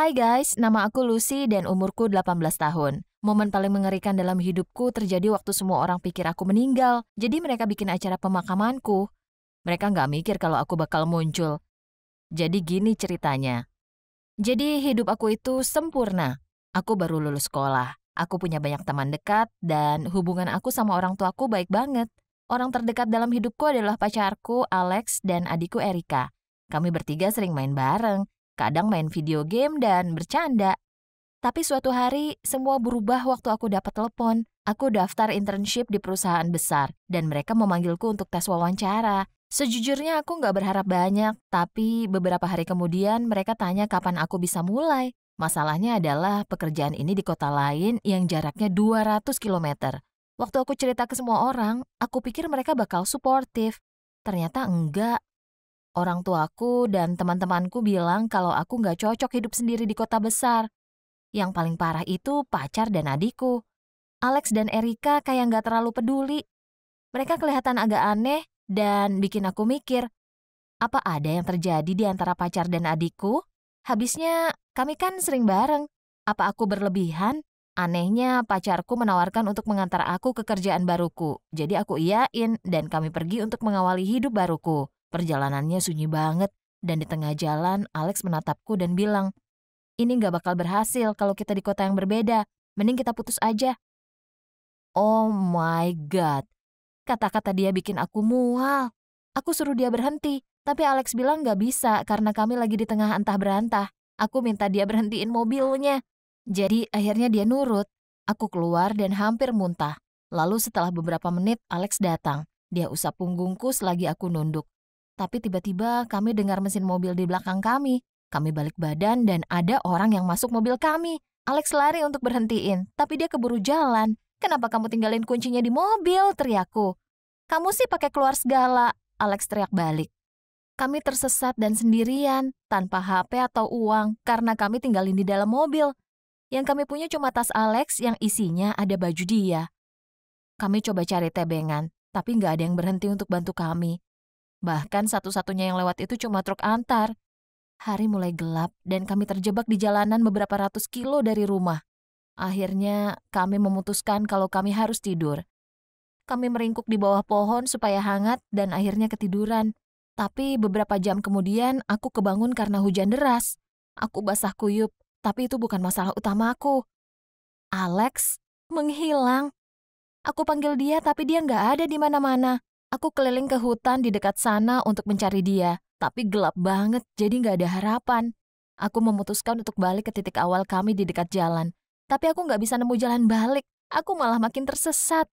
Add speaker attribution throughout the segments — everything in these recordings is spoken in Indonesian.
Speaker 1: Hai guys, nama aku Lucy dan umurku 18 tahun. Momen paling mengerikan dalam hidupku terjadi waktu semua orang pikir aku meninggal, jadi mereka bikin acara pemakamanku. Mereka nggak mikir kalau aku bakal muncul. Jadi gini ceritanya. Jadi hidup aku itu sempurna. Aku baru lulus sekolah. Aku punya banyak teman dekat dan hubungan aku sama orang tuaku baik banget. Orang terdekat dalam hidupku adalah pacarku, Alex, dan adikku Erika. Kami bertiga sering main bareng, kadang main video game dan bercanda. Tapi suatu hari, semua berubah waktu aku dapat telepon. Aku daftar internship di perusahaan besar, dan mereka memanggilku untuk tes wawancara. Sejujurnya aku nggak berharap banyak, tapi beberapa hari kemudian mereka tanya kapan aku bisa mulai. Masalahnya adalah pekerjaan ini di kota lain yang jaraknya 200 km. Waktu aku cerita ke semua orang, aku pikir mereka bakal suportif. Ternyata enggak, Orang tuaku dan teman-temanku bilang kalau aku nggak cocok hidup sendiri di kota besar. Yang paling parah itu pacar dan adikku. Alex dan Erika kayak nggak terlalu peduli. Mereka kelihatan agak aneh dan bikin aku mikir, apa ada yang terjadi di antara pacar dan adikku? Habisnya kami kan sering bareng. Apa aku berlebihan? Anehnya pacarku menawarkan untuk mengantar aku ke kerjaan baruku. Jadi aku iyain dan kami pergi untuk mengawali hidup baruku. Perjalanannya sunyi banget, dan di tengah jalan Alex menatapku dan bilang, ini nggak bakal berhasil kalau kita di kota yang berbeda. Mending kita putus aja. Oh my God. Kata-kata dia bikin aku mual. Aku suruh dia berhenti, tapi Alex bilang nggak bisa karena kami lagi di tengah antah berantah. Aku minta dia berhentiin mobilnya. Jadi akhirnya dia nurut. Aku keluar dan hampir muntah. Lalu setelah beberapa menit, Alex datang. Dia usap punggungku selagi aku nunduk. Tapi tiba-tiba kami dengar mesin mobil di belakang kami. Kami balik badan dan ada orang yang masuk mobil kami. Alex lari untuk berhentiin, tapi dia keburu jalan. Kenapa kamu tinggalin kuncinya di mobil? teriakku. Kamu sih pakai keluar segala, Alex teriak balik. Kami tersesat dan sendirian, tanpa HP atau uang, karena kami tinggalin di dalam mobil. Yang kami punya cuma tas Alex yang isinya ada baju dia. Kami coba cari tebengan, tapi nggak ada yang berhenti untuk bantu kami. Bahkan satu-satunya yang lewat itu cuma truk antar. Hari mulai gelap dan kami terjebak di jalanan beberapa ratus kilo dari rumah. Akhirnya kami memutuskan kalau kami harus tidur. Kami meringkuk di bawah pohon supaya hangat dan akhirnya ketiduran. Tapi beberapa jam kemudian aku kebangun karena hujan deras. Aku basah kuyup, tapi itu bukan masalah utama aku. Alex menghilang. Aku panggil dia tapi dia nggak ada di mana-mana. Aku keliling ke hutan di dekat sana untuk mencari dia, tapi gelap banget jadi nggak ada harapan. Aku memutuskan untuk balik ke titik awal kami di dekat jalan, tapi aku nggak bisa nemu jalan balik. Aku malah makin tersesat.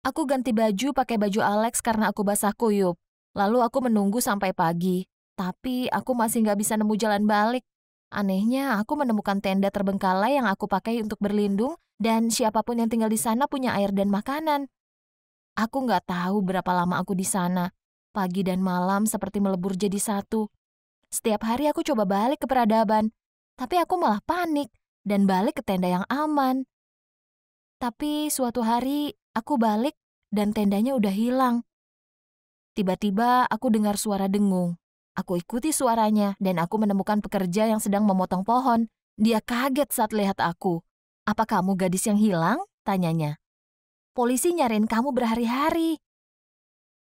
Speaker 1: Aku ganti baju pakai baju Alex karena aku basah kuyup. Lalu aku menunggu sampai pagi, tapi aku masih nggak bisa nemu jalan balik. Anehnya, aku menemukan tenda terbengkalai yang aku pakai untuk berlindung, dan siapapun yang tinggal di sana punya air dan makanan. Aku nggak tahu berapa lama aku di sana. Pagi dan malam seperti melebur jadi satu. Setiap hari aku coba balik ke peradaban, tapi aku malah panik dan balik ke tenda yang aman. Tapi suatu hari aku balik dan tendanya udah hilang. Tiba-tiba aku dengar suara dengung. Aku ikuti suaranya dan aku menemukan pekerja yang sedang memotong pohon. Dia kaget saat lihat aku. "Apa kamu gadis yang hilang?" tanyanya polisi nyariin kamu berhari-hari.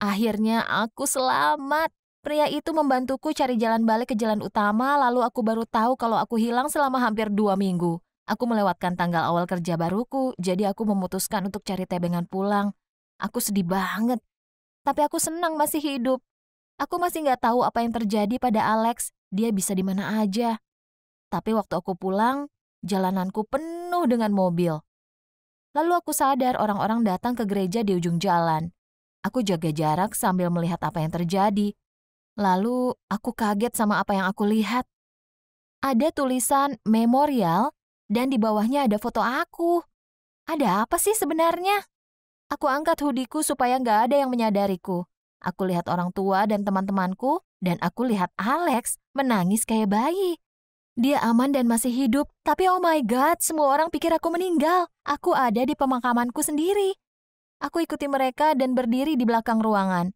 Speaker 1: Akhirnya aku selamat. Pria itu membantuku cari jalan balik ke jalan utama, lalu aku baru tahu kalau aku hilang selama hampir dua minggu. Aku melewatkan tanggal awal kerja baruku, jadi aku memutuskan untuk cari tebengan pulang. Aku sedih banget. Tapi aku senang masih hidup. Aku masih nggak tahu apa yang terjadi pada Alex. Dia bisa di mana aja. Tapi waktu aku pulang, jalananku penuh dengan mobil. Lalu aku sadar orang-orang datang ke gereja di ujung jalan. Aku jaga jarak sambil melihat apa yang terjadi. Lalu aku kaget sama apa yang aku lihat. Ada tulisan memorial dan di bawahnya ada foto aku. Ada apa sih sebenarnya? Aku angkat hudiku supaya nggak ada yang menyadariku. Aku lihat orang tua dan teman-temanku, dan aku lihat Alex menangis kayak bayi. Dia aman dan masih hidup, tapi oh my god, semua orang pikir aku meninggal. Aku ada di pemakamanku sendiri. Aku ikuti mereka dan berdiri di belakang ruangan.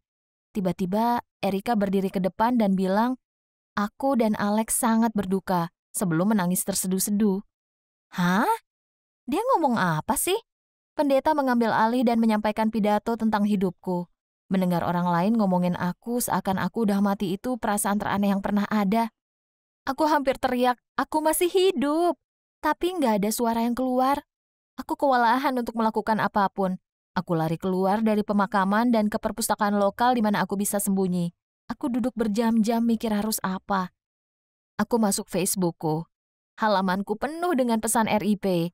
Speaker 1: Tiba-tiba, Erika berdiri ke depan dan bilang, Aku dan Alex sangat berduka sebelum menangis terseduh-seduh. Hah? Dia ngomong apa sih? Pendeta mengambil alih dan menyampaikan pidato tentang hidupku. Mendengar orang lain ngomongin aku seakan aku udah mati itu perasaan teraneh yang pernah ada. Aku hampir teriak, aku masih hidup. Tapi nggak ada suara yang keluar. Aku kewalahan untuk melakukan apapun. Aku lari keluar dari pemakaman dan ke perpustakaan lokal di mana aku bisa sembunyi. Aku duduk berjam-jam mikir harus apa. Aku masuk Facebookku. Halamanku penuh dengan pesan RIP.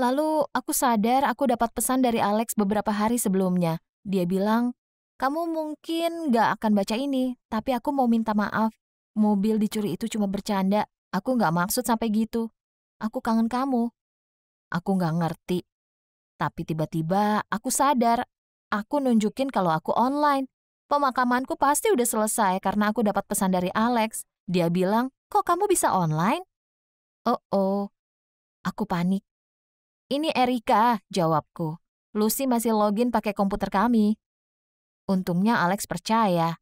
Speaker 1: Lalu aku sadar aku dapat pesan dari Alex beberapa hari sebelumnya. Dia bilang, kamu mungkin nggak akan baca ini, tapi aku mau minta maaf Mobil dicuri itu cuma bercanda. Aku nggak maksud sampai gitu. Aku kangen kamu. Aku nggak ngerti. Tapi tiba-tiba aku sadar. Aku nunjukin kalau aku online. Pemakamanku pasti udah selesai karena aku dapat pesan dari Alex. Dia bilang, kok kamu bisa online? Oh, oh. Aku panik. Ini Erika, jawabku. Lucy masih login pakai komputer kami. Untungnya Alex percaya.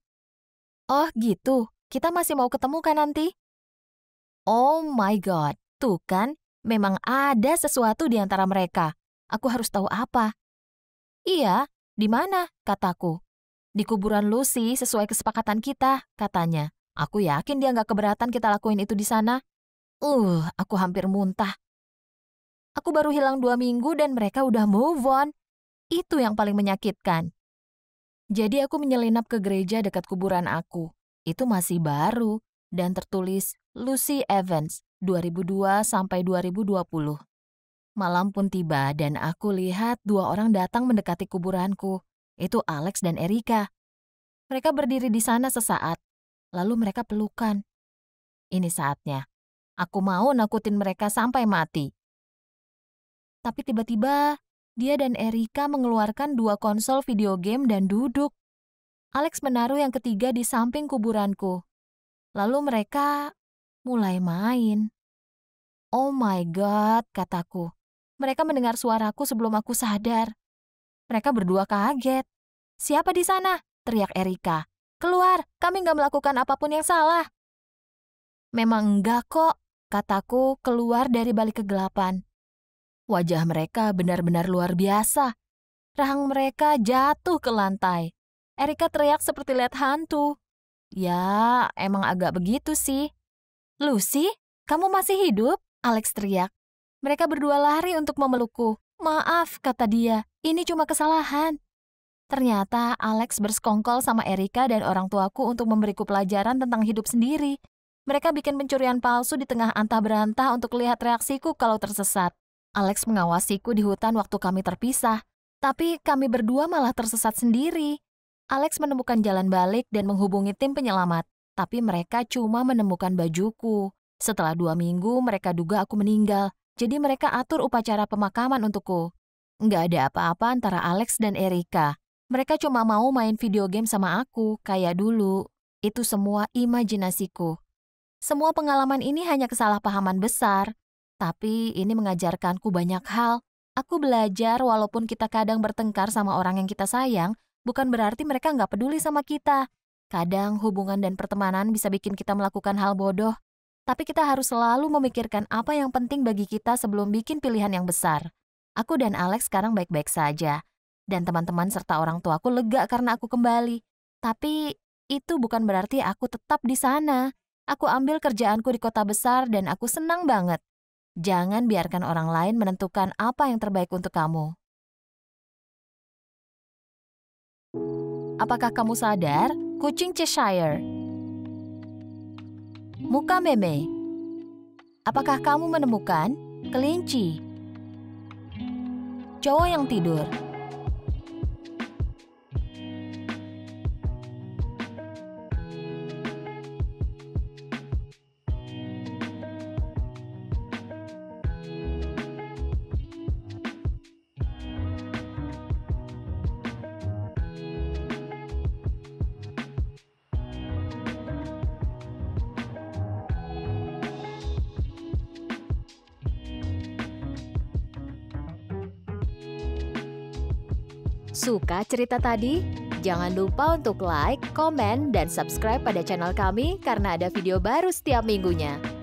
Speaker 1: Oh gitu, kita masih mau ketemu kan nanti? Oh my God, tuh kan, memang ada sesuatu di antara mereka. Aku harus tahu apa. Iya, di mana? Kataku. Di kuburan Lucy sesuai kesepakatan kita, katanya. Aku yakin dia nggak keberatan kita lakuin itu di sana. Uh, aku hampir muntah. Aku baru hilang dua minggu dan mereka udah move on. Itu yang paling menyakitkan. Jadi aku menyelinap ke gereja dekat kuburan aku itu masih baru dan tertulis Lucy Evans 2002 sampai 2020. Malam pun tiba dan aku lihat dua orang datang mendekati kuburanku. Itu Alex dan Erika. Mereka berdiri di sana sesaat, lalu mereka pelukan. Ini saatnya. Aku mau nakutin mereka sampai mati. Tapi tiba-tiba, dia dan Erika mengeluarkan dua konsol video game dan duduk. Alex menaruh yang ketiga di samping kuburanku. Lalu mereka mulai main. Oh my God, kataku. Mereka mendengar suaraku sebelum aku sadar. Mereka berdua kaget. Siapa di sana? teriak Erika. Keluar, kami nggak melakukan apapun yang salah. Memang enggak kok, kataku keluar dari balik kegelapan. Wajah mereka benar-benar luar biasa. Rahang mereka jatuh ke lantai. Erika teriak seperti lihat hantu. Ya, emang agak begitu sih. Lucy, kamu masih hidup? Alex teriak. Mereka berdua lari untuk memelukku. Maaf, kata dia. Ini cuma kesalahan. Ternyata Alex bersekongkol sama Erika dan orang tuaku untuk memberiku pelajaran tentang hidup sendiri. Mereka bikin pencurian palsu di tengah antah berantah untuk lihat reaksiku kalau tersesat. Alex mengawasiku di hutan waktu kami terpisah, tapi kami berdua malah tersesat sendiri. Alex menemukan jalan balik dan menghubungi tim penyelamat, tapi mereka cuma menemukan bajuku. Setelah dua minggu, mereka duga aku meninggal, jadi mereka atur upacara pemakaman untukku. Nggak ada apa-apa antara Alex dan Erika. Mereka cuma mau main video game sama aku, kayak dulu. Itu semua imajinasiku. Semua pengalaman ini hanya kesalahpahaman besar, tapi ini mengajarkanku banyak hal. Aku belajar walaupun kita kadang bertengkar sama orang yang kita sayang, bukan berarti mereka nggak peduli sama kita. Kadang hubungan dan pertemanan bisa bikin kita melakukan hal bodoh, tapi kita harus selalu memikirkan apa yang penting bagi kita sebelum bikin pilihan yang besar. Aku dan Alex sekarang baik-baik saja, dan teman-teman serta orang tuaku lega karena aku kembali. Tapi itu bukan berarti aku tetap di sana. Aku ambil kerjaanku di kota besar dan aku senang banget. Jangan biarkan orang lain menentukan apa yang terbaik untuk kamu. Apakah kamu sadar kucing Cheshire? Muka meme. Apakah kamu menemukan kelinci? Cowok yang tidur. Suka cerita tadi? Jangan lupa untuk like, komen, dan subscribe pada channel kami karena ada video baru setiap minggunya.